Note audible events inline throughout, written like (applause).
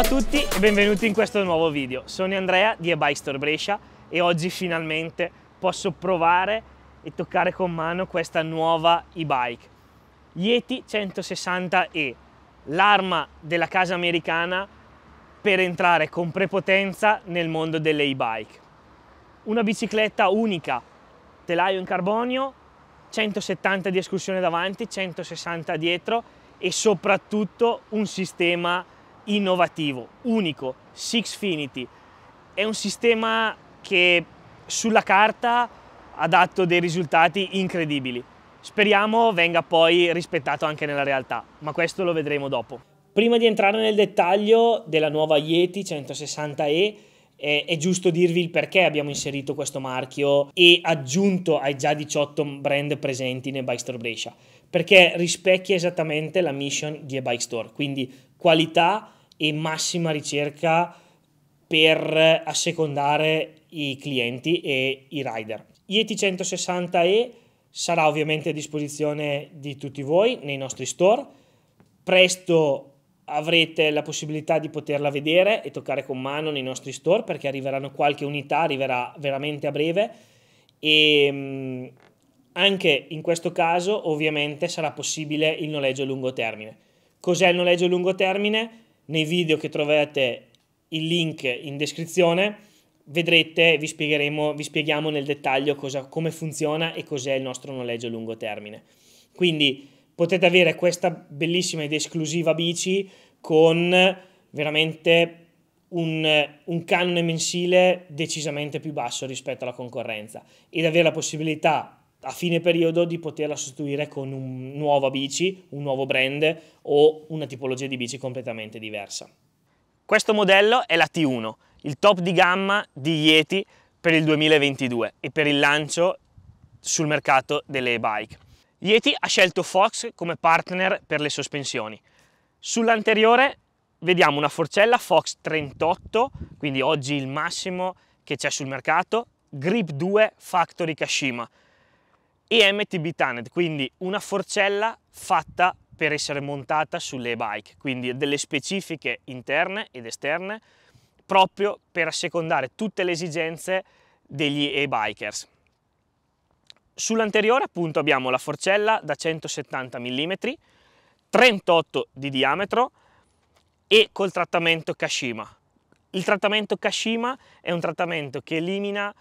Ciao a tutti e benvenuti in questo nuovo video. Sono Andrea di eBike Store Brescia e oggi finalmente posso provare e toccare con mano questa nuova e-bike. Yeti 160E, l'arma della casa americana per entrare con prepotenza nel mondo delle e-bike. Una bicicletta unica, telaio in carbonio, 170 di escursione davanti, 160 dietro e soprattutto un sistema di innovativo, unico, Sixfinity. È un sistema che sulla carta ha dato dei risultati incredibili. Speriamo venga poi rispettato anche nella realtà, ma questo lo vedremo dopo. Prima di entrare nel dettaglio della nuova Yeti 160E, è, giusto dirvi il perché abbiamo inserito questo marchio e aggiunto ai già 18 brand presenti nel Bike Store Brescia, perché rispecchia esattamente la mission di e-bike store, quindi qualità, e massima ricerca per assecondare i clienti e i rider. Yeti 160e sarà ovviamente a disposizione di tutti voi nei nostri store. Presto avrete la possibilità di poterla vedere e toccare con mano nei nostri store perché arriveranno qualche unità, arriverà veramente a breve e ehm, anche in questo caso ovviamente sarà possibile il noleggio a lungo termine. Cos'è il noleggio a lungo termine? nei video che trovate il link in descrizione vedrete, vi, spiegheremo, vi spieghiamo nel dettaglio cosa, come funziona e cos'è il nostro noleggio a lungo termine. Quindi potete avere questa bellissima ed esclusiva bici con veramente un, un canone mensile decisamente più basso rispetto alla concorrenza ed avere la possibilità a fine periodo di poterla sostituire con una nuova bici, un nuovo brand o una tipologia di bici completamente diversa. Questo modello è la T1, il top di gamma di Yeti per il 2022 e per il lancio sul mercato delle e-bike. Yeti ha scelto Fox come partner per le sospensioni. Sull'anteriore vediamo una forcella Fox 38, quindi oggi il massimo che c'è sul mercato, Grip 2 Factory Kashima, EMTB Tunned, quindi una forcella fatta per essere montata sulle bike, quindi delle specifiche interne ed esterne proprio per assecondare tutte le esigenze degli e-bikers. Sull'anteriore appunto abbiamo la forcella da 170 mm, 38 di diametro e col trattamento Kashima. Il trattamento Kashima è un trattamento che elimina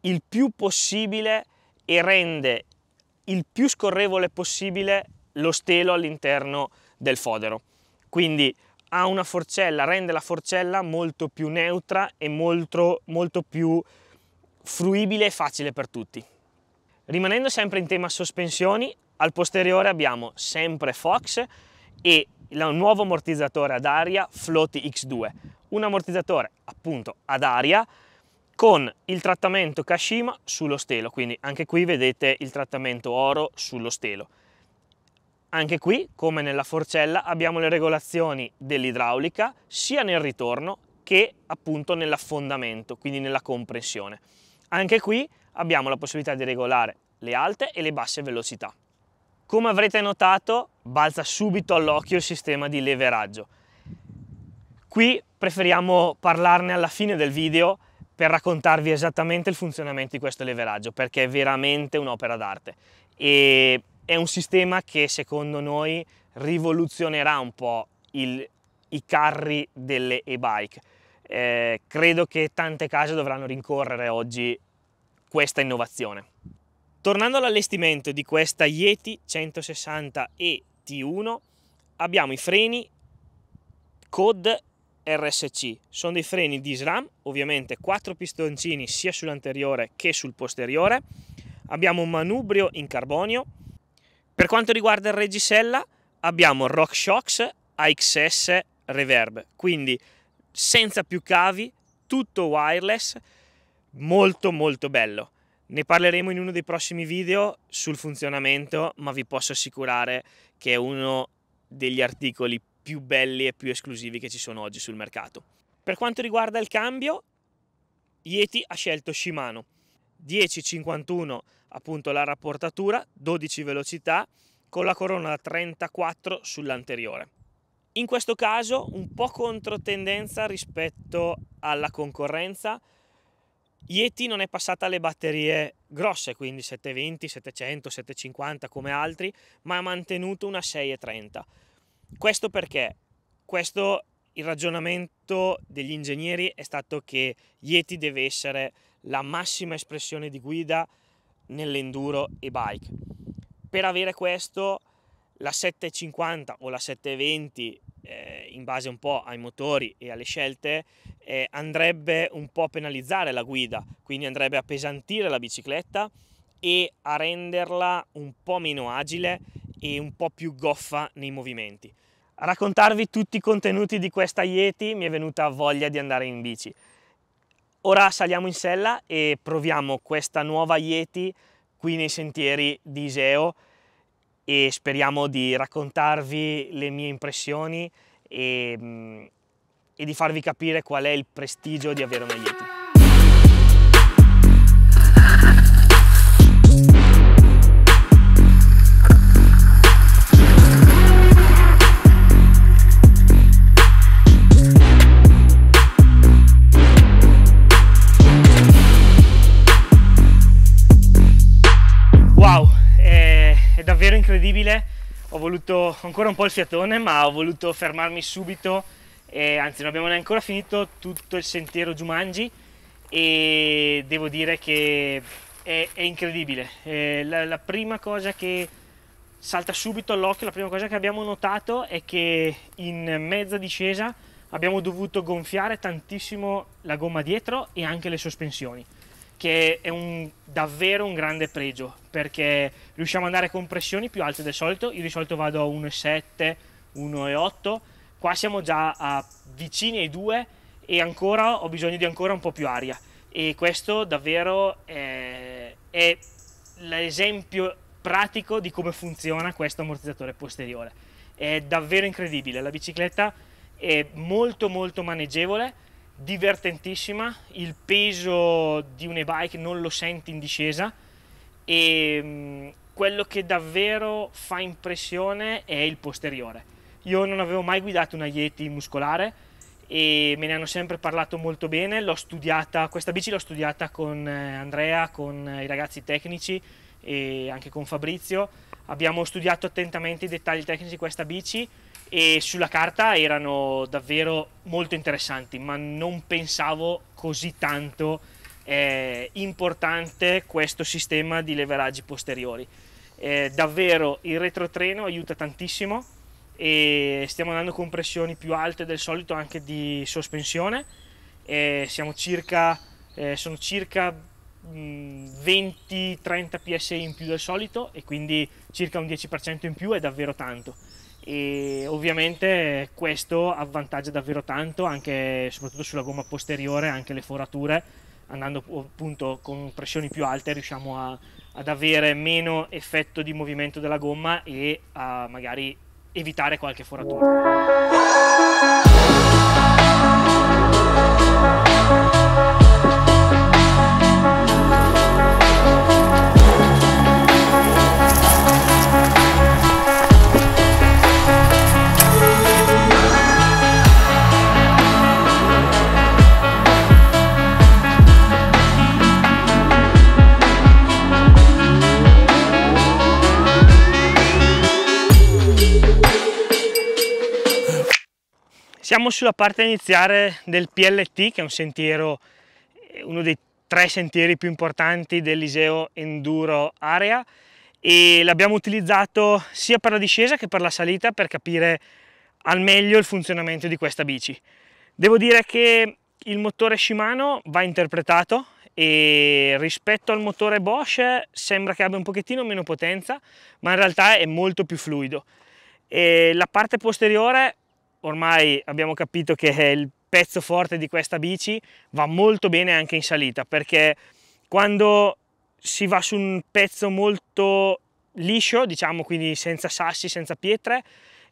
il più possibile e rende il più scorrevole possibile lo stelo all'interno del fodero. Quindi ha una forcella, rende la forcella molto più neutra e molto, molto più fruibile e facile per tutti. Rimanendo sempre in tema sospensioni, al posteriore abbiamo sempre Fox e il nuovo ammortizzatore ad aria Floaty X2, un ammortizzatore appunto ad aria con il trattamento Kashima sullo stelo, quindi anche qui vedete il trattamento oro sullo stelo. Anche qui, come nella forcella, abbiamo le regolazioni dell'idraulica sia nel ritorno che appunto nell'affondamento, quindi nella compressione. Anche qui abbiamo la possibilità di regolare le alte e le basse velocità. Come avrete notato, balza subito all'occhio il sistema di leveraggio. Qui preferiamo parlarne alla fine del video per raccontarvi esattamente il funzionamento di questo leveraggio, perché è veramente un'opera d'arte. E è un sistema che secondo noi rivoluzionerà un po' il, i carri delle e-bike. Eh, credo che tante case dovranno rincorrere oggi questa innovazione. Tornando all'allestimento di questa Yeti 160 e T1, abbiamo i freni COD RSC. Sono dei freni di SRAM, ovviamente quattro pistoncini sia sull'anteriore che sul posteriore. Abbiamo un manubrio in carbonio. Per quanto riguarda il regisella abbiamo RockShox AXS Reverb, quindi senza più cavi, tutto wireless, molto molto bello. Ne parleremo in uno dei prossimi video sul funzionamento, ma vi posso assicurare che è uno degli articoli più belli e più esclusivi che ci sono oggi sul mercato. Per quanto riguarda il cambio, Yeti ha scelto Shimano. 10,51 appunto la rapportatura, 12 velocità, con la corona da 34 sull'anteriore. In questo caso un po' controtendenza rispetto alla concorrenza, Yeti non è passata alle batterie grosse, quindi 720, 700, 750 come altri, ma ha mantenuto una 630 questo perché? Questo il ragionamento degli ingegneri è stato che Yeti deve essere la massima espressione di guida nell'enduro e bike. Per avere questo la 750 o la 720 eh, in base un po' ai motori e alle scelte eh, andrebbe un po' a penalizzare la guida, quindi andrebbe a pesantire la bicicletta e a renderla un po' meno agile e un po' più goffa nei movimenti. A raccontarvi tutti i contenuti di questa Yeti mi è venuta voglia di andare in bici. Ora saliamo in sella e proviamo questa nuova Yeti qui nei sentieri di Iseo e speriamo di raccontarvi le mie impressioni e, mm, e di farvi capire qual è il prestigio di avere una Yeti. incredibile, ho voluto ancora un po' il fiatone, ma ho voluto fermarmi subito, eh, anzi non abbiamo neanche ancora finito tutto il sentiero Giumangi e devo dire che è, è incredibile. Eh, la, la prima cosa che salta subito all'occhio, la prima cosa che abbiamo notato è che in mezza discesa abbiamo dovuto gonfiare tantissimo la gomma dietro e anche le sospensioni che è un, davvero un grande pregio perché riusciamo ad andare con pressioni più alte del solito, io di solito vado a 1,7, 1,8, qua siamo già a, vicini ai 2 e ancora ho bisogno di ancora un po' più aria e questo davvero è, è l'esempio pratico di come funziona questo ammortizzatore posteriore. È davvero incredibile, la bicicletta è molto molto maneggevole divertentissima, il peso di un e bike non lo senti in discesa e ehm, quello che davvero fa impressione è il posteriore. Io non avevo mai guidato una Yeti muscolare e me ne hanno sempre parlato molto bene, l'ho studiata, questa bici l'ho studiata con eh, Andrea, con eh, i ragazzi tecnici e anche con Fabrizio, abbiamo studiato attentamente i dettagli tecnici di questa bici e sulla carta erano davvero molto interessanti, ma non pensavo così tanto eh, importante questo sistema di leveraggi posteriori. Eh, davvero il retrotreno aiuta tantissimo e stiamo andando con pressioni più alte del solito anche di sospensione. Eh, siamo circa, eh, sono circa 20-30 mm, PSI in più del solito e quindi circa un 10% in più è davvero tanto e ovviamente questo avvantaggia davvero tanto anche soprattutto sulla gomma posteriore anche le forature andando appunto con pressioni più alte riusciamo a, ad avere meno effetto di movimento della gomma e a magari evitare qualche foratura siamo sulla parte iniziale del PLT, che è un sentiero, uno dei tre sentieri più importanti dell'Iseo Enduro Area e l'abbiamo utilizzato sia per la discesa che per la salita per capire al meglio il funzionamento di questa bici. Devo dire che il motore Shimano va interpretato e rispetto al motore Bosch sembra che abbia un pochettino meno potenza ma in realtà è molto più fluido. E la parte posteriore ormai abbiamo capito che è il pezzo forte di questa bici va molto bene anche in salita perché quando si va su un pezzo molto liscio, diciamo quindi senza sassi, senza pietre,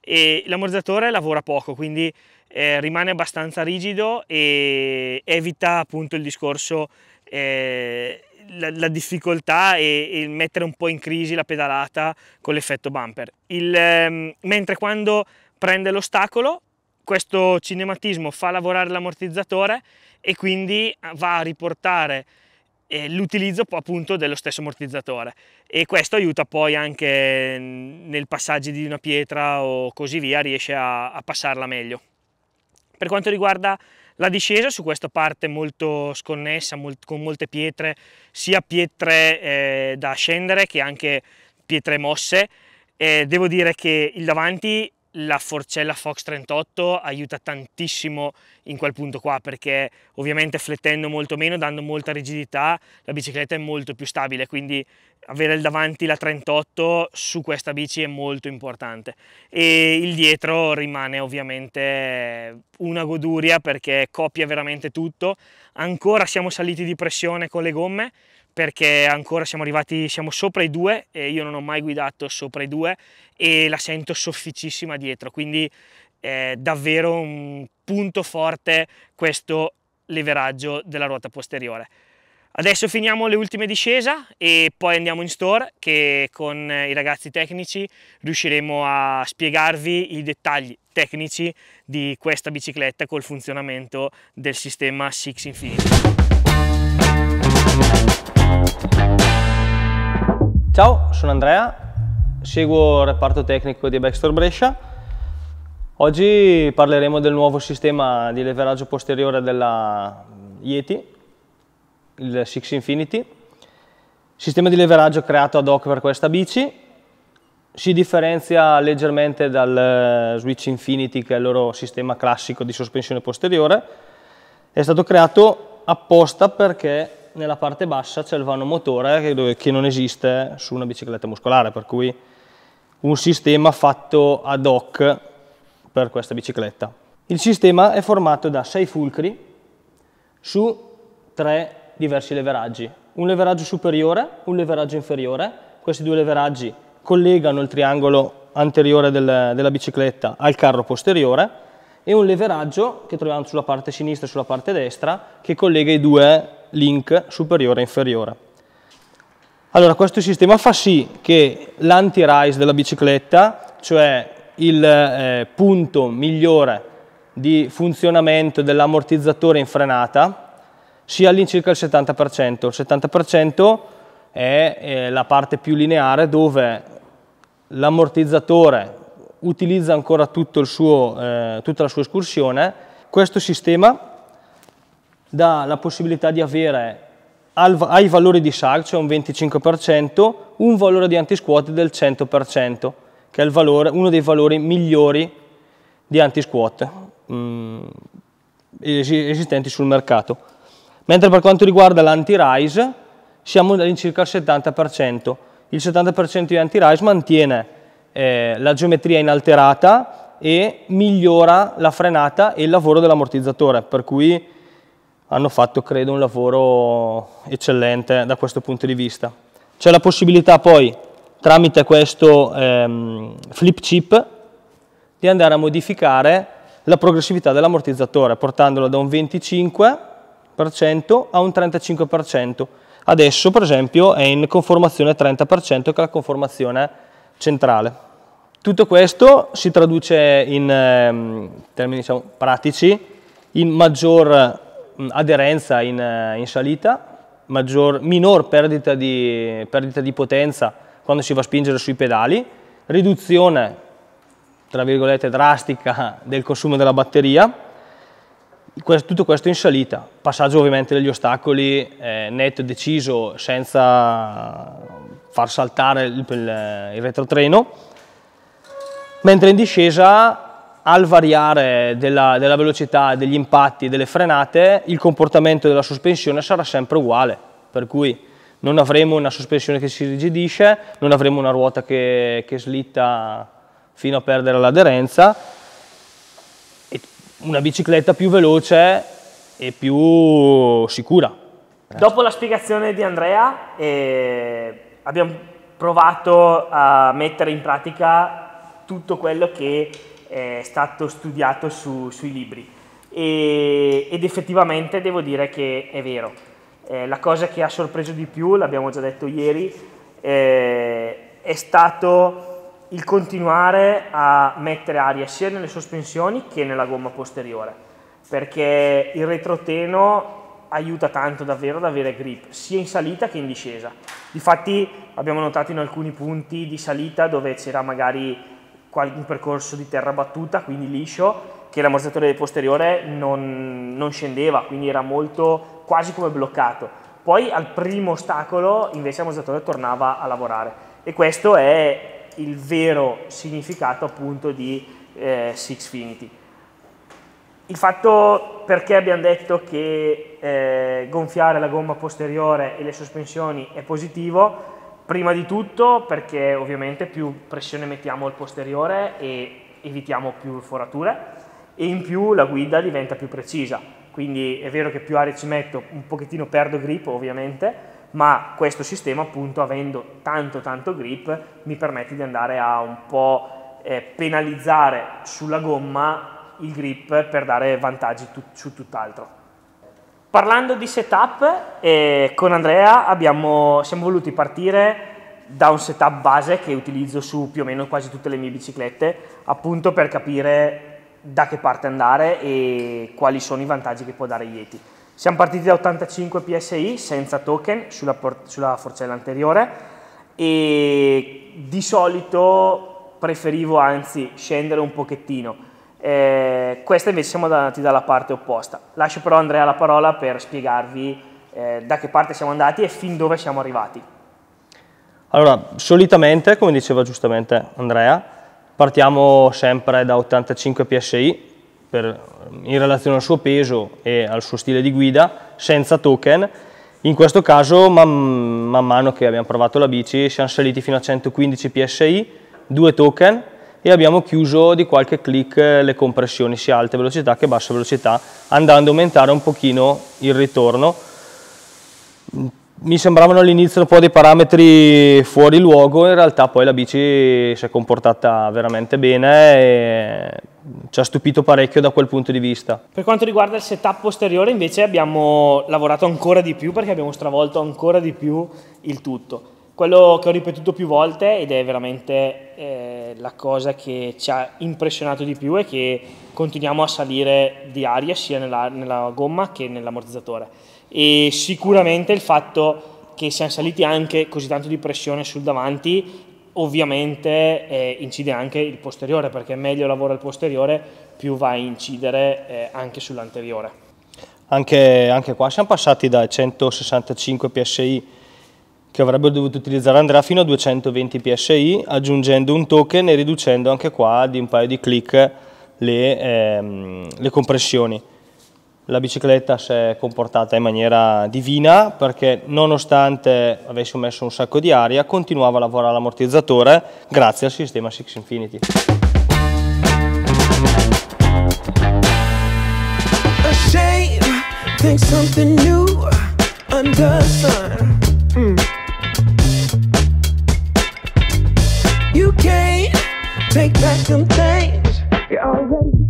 e l'ammortizzatore lavora poco, quindi eh, rimane abbastanza rigido e evita appunto il discorso, eh, la, la, difficoltà e, e, mettere un po' in crisi la pedalata con l'effetto bumper. Il, eh, mentre quando prende l'ostacolo, questo cinematismo fa lavorare l'ammortizzatore e quindi va a riportare l'utilizzo appunto dello stesso ammortizzatore e questo aiuta poi anche nel passaggio di una pietra o così via riesce a, a passarla meglio. Per quanto riguarda la discesa su questa parte molto sconnessa molt, con molte pietre sia pietre eh, da scendere che anche pietre mosse eh, devo dire che il davanti la forcella Fox 38 aiuta tantissimo in quel punto qua perché ovviamente flettendo molto meno, dando molta rigidità, la bicicletta è molto più stabile, quindi avere il davanti la 38 su questa bici è molto importante e il dietro rimane ovviamente una goduria perché copia veramente tutto. Ancora siamo saliti di pressione con le gomme, perché ancora siamo arrivati, siamo sopra i due e io non ho mai guidato sopra i due e la sento sofficissima dietro, quindi è davvero un punto forte questo leveraggio della ruota posteriore. Adesso finiamo le ultime discesa e poi andiamo in store che con i ragazzi tecnici riusciremo a spiegarvi i dettagli tecnici di questa bicicletta col funzionamento del sistema Six Infinity. Ciao, sono Andrea, seguo il reparto tecnico di Backstore Brescia. Oggi parleremo del nuovo sistema di leveraggio posteriore della Yeti, il Six Infinity. Sistema di leveraggio creato ad hoc per questa bici. Si differenzia leggermente dal eh, Switch Infinity, che è il loro sistema classico di sospensione posteriore. È stato creato apposta perché nella parte bassa c'è il vano motore che, dove, che non esiste su una bicicletta muscolare, per cui un sistema fatto ad hoc per questa bicicletta. Il sistema è formato da sei fulcri su tre diversi leveraggi, un leveraggio superiore, un leveraggio inferiore, questi due leveraggi collegano il triangolo anteriore del, della bicicletta al carro posteriore e un leveraggio che troviamo sulla parte sinistra e sulla parte destra che collega i due link superiore e inferiore. Allora, questo sistema fa sì che l'anti-rise della bicicletta, cioè il eh, punto migliore di funzionamento dell'ammortizzatore in frenata, sia all'incirca il 70%. Il 70% è eh, la parte più lineare dove l'ammortizzatore utilizza ancora tutto suo, eh, tutta la sua escursione. Questo sistema dà la possibilità di avere ai valori di SAG, cioè un 25%, un valore di antisquat del 100%, che è valore, uno dei valori migliori di antisquat mm, esistenti sul mercato. Mentre per quanto riguarda l'anti-rise, siamo all'incirca al 70%. Il 70% di anti-rise mantiene eh, la geometria inalterata e migliora la frenata e il lavoro dell'ammortizzatore, per cui hanno fatto credo un lavoro eccellente da questo punto di vista. C'è la possibilità poi tramite questo ehm, flip chip di andare a modificare la progressività dell'ammortizzatore portandolo da un 25% a un 35%. Adesso per esempio è in conformazione 30% che è la conformazione centrale. Tutto questo si traduce in ehm, termini diciamo, pratici in maggior Mm, aderenza in, eh, in salita, maggior, minor perdita di, perdita di potenza quando si va a spingere sui pedali, riduzione tra virgolette drastica (laughs) del consumo della batteria, tutto questo in salita, passaggio ovviamente degli ostacoli eh, netto e deciso senza far saltare il, il, il retrotreno, mentre in discesa al variare della, della velocità, degli impatti, delle frenate, il comportamento della sospensione sarà sempre uguale, per cui non avremo una sospensione che si rigidisce, non avremo una ruota che, che slitta fino a perdere l'aderenza, una bicicletta più veloce e più sicura. Dopo la spiegazione di Andrea eh, abbiamo provato a mettere in pratica tutto quello che è stato studiato su, sui libri e, ed effettivamente devo dire che è vero. Eh, la cosa che ha sorpreso di più, l'abbiamo già detto ieri, eh, è stato il continuare a mettere aria sia nelle sospensioni che nella gomma posteriore, perché il retroteno aiuta tanto davvero ad avere grip, sia in salita che in discesa. Difatti abbiamo notato in alcuni punti di salita dove c'era magari un percorso di terra battuta, quindi liscio, che l'ammortizzatore posteriore non, non, scendeva, quindi era molto quasi come bloccato. Poi al primo ostacolo invece l'ammortizzatore tornava a lavorare e questo è il vero significato appunto di eh, Sixfinity. Il fatto perché abbiamo detto che eh, gonfiare la gomma posteriore e le sospensioni è positivo Prima di tutto perché ovviamente più pressione mettiamo al posteriore e evitiamo più forature e in più la guida diventa più precisa, quindi è vero che più aria ci metto un pochettino perdo grip ovviamente, ma questo sistema appunto avendo tanto tanto grip mi permette di andare a un po' eh, penalizzare sulla gomma il grip per dare vantaggi tut su tutt'altro. Parlando di setup, eh, con Andrea abbiamo, siamo voluti partire da un setup base che utilizzo su più o meno quasi tutte le mie biciclette, appunto per capire da che parte andare e quali sono i vantaggi che può dare Yeti. Siamo partiti da 85 PSI senza token sulla, sulla forcella anteriore e di solito preferivo anzi scendere un pochettino eh, questa invece siamo andati dalla parte opposta. Lascio però Andrea la parola per spiegarvi eh, da che parte siamo andati e fin dove siamo arrivati. Allora, solitamente, come diceva giustamente Andrea, partiamo sempre da 85 psi per, in relazione al suo peso e al suo stile di guida, senza token. In questo caso, man, man mano che abbiamo provato la bici, siamo saliti fino a 115 psi, due token e abbiamo chiuso di qualche click eh, le compressioni sia alte velocità che bassa velocità andando a aumentare un pochino il ritorno mi sembravano all'inizio un po' dei parametri fuori luogo, in realtà poi la bici si è comportata veramente bene e ci ha stupito parecchio da quel punto di vista. Per quanto riguarda il setup posteriore invece abbiamo lavorato ancora di più perché abbiamo stravolto ancora di più il tutto. Quello che ho ripetuto più volte ed è veramente eh, la cosa che ci ha impressionato di più è che continuiamo a salire di aria sia nella, nella gomma che nell'ammortizzatore e sicuramente il fatto che siamo saliti anche così tanto di pressione sul davanti ovviamente eh, incide anche il posteriore perché meglio lavora il posteriore più va a incidere eh, anche sull'anteriore. Anche, anche qua siamo passati da 165 psi che avrebbero dovuto utilizzare andrà fino a 220 psi aggiungendo un token e riducendo anche qua di un paio di click le, ehm, le compressioni. La bicicletta si è comportata in maniera divina perché nonostante avessi messo un sacco di aria continuava a lavorare l'ammortizzatore grazie al sistema Six Infinity. think something new under sun. Take back some things you already